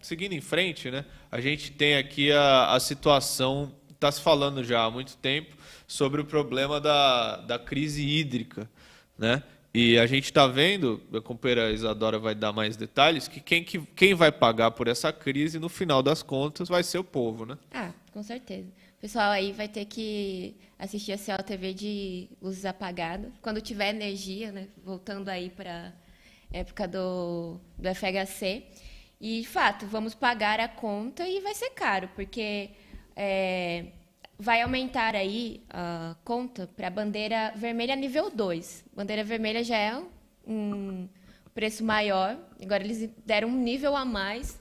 seguindo em frente, né, a gente tem aqui a, a situação, está se falando já há muito tempo, sobre o problema da, da crise hídrica. Né? E a gente está vendo, a companheira Isadora vai dar mais detalhes, que quem, que quem vai pagar por essa crise, no final das contas, vai ser o povo, né? Ah, com certeza. O pessoal aí vai ter que assistir a CLTV de luzes apagadas. Quando tiver energia, né? Voltando aí para época do, do FHC, e, de fato, vamos pagar a conta e vai ser caro, porque é, vai aumentar aí a conta para a bandeira vermelha nível 2. Bandeira vermelha já é um preço maior, agora eles deram um nível a mais.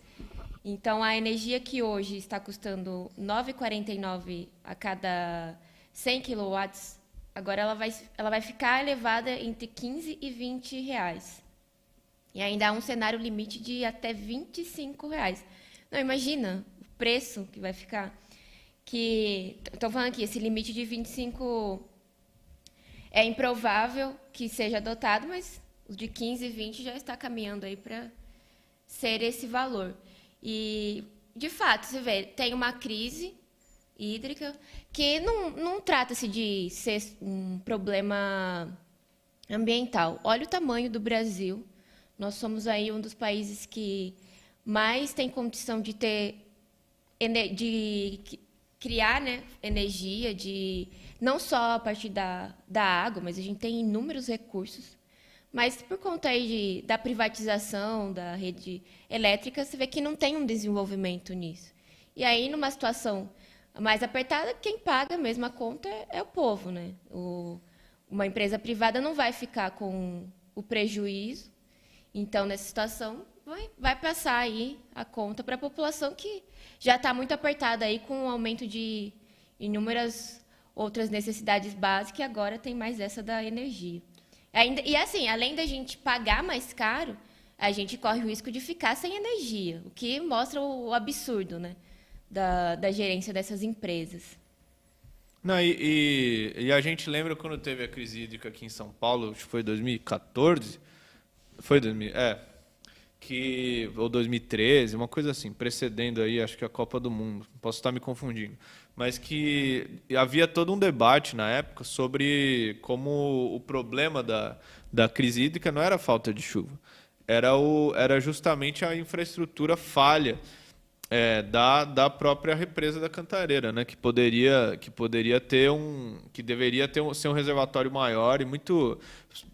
Então, a energia que hoje está custando 9,49 a cada 100 kW, agora ela vai, ela vai ficar elevada entre 15 e 20 reais. E ainda há um cenário limite de até 25 reais. Não, imagina o preço que vai ficar. Que. Estou falando aqui, esse limite de 25 é improvável que seja adotado, mas o de 15 e 20 já está caminhando aí para ser esse valor. E, de fato, você vê, tem uma crise hídrica que não, não trata-se de ser um problema ambiental. Olha o tamanho do Brasil nós somos aí um dos países que mais tem condição de ter de criar né, energia de não só a partir da, da água, mas a gente tem inúmeros recursos. Mas por conta aí de, da privatização da rede elétrica, você vê que não tem um desenvolvimento nisso. E aí, numa situação mais apertada, quem paga mesmo a conta é, é o povo. Né? O, uma empresa privada não vai ficar com o prejuízo então, nessa situação, vai, vai passar aí a conta para a população que já está muito apertada aí com o aumento de inúmeras outras necessidades básicas e agora tem mais essa da energia. Ainda, e assim, além da gente pagar mais caro, a gente corre o risco de ficar sem energia, o que mostra o absurdo né, da, da gerência dessas empresas. Não, e, e, e, a gente lembra quando teve a crise hídrica aqui em São Paulo, acho que foi 2014, foi 2000, é. Que, ou 2013, uma coisa assim, precedendo aí, acho que a Copa do Mundo. Posso estar me confundindo. Mas que havia todo um debate na época sobre como o problema da, da crise hídrica não era a falta de chuva, era, o, era justamente a infraestrutura falha é, da, da própria represa da Cantareira, né? Que poderia que poderia ter um que deveria ter um, ser um reservatório maior e muito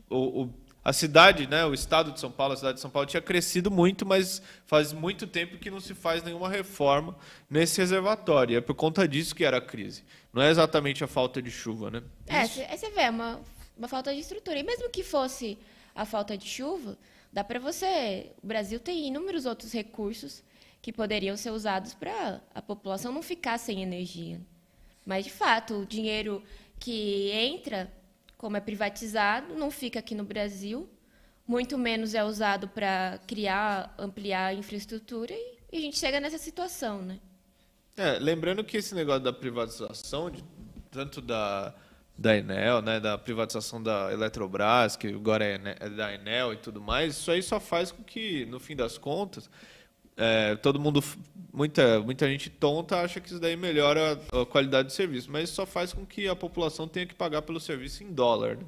o, o a cidade, né, o estado de São Paulo, a cidade de São Paulo tinha crescido muito, mas faz muito tempo que não se faz nenhuma reforma nesse reservatório. E é por conta disso que era a crise. Não é exatamente a falta de chuva, né? É, você vê, é uma, uma falta de estrutura. E mesmo que fosse a falta de chuva, dá para você. O Brasil tem inúmeros outros recursos que poderiam ser usados para a população não ficar sem energia. Mas, de fato, o dinheiro que entra como é privatizado, não fica aqui no Brasil, muito menos é usado para criar, ampliar a infraestrutura e, e, a gente chega nessa situação, né? É, lembrando que esse negócio da privatização, de, tanto da, da Enel, né, da privatização da Eletrobras, que agora é, é da Enel e tudo mais, isso aí só faz com que, no fim das contas, é, todo mundo, muita, muita gente tonta acha que isso daí melhora a qualidade do serviço, mas isso só faz com que a população tenha que pagar pelo serviço em dólar. Né?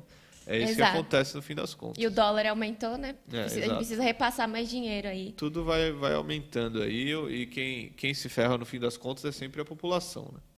É isso exato. que acontece no fim das contas. E o dólar aumentou, né? É, precisa, a gente precisa repassar mais dinheiro aí. Tudo vai, vai aumentando aí e quem, quem se ferra no fim das contas é sempre a população, né?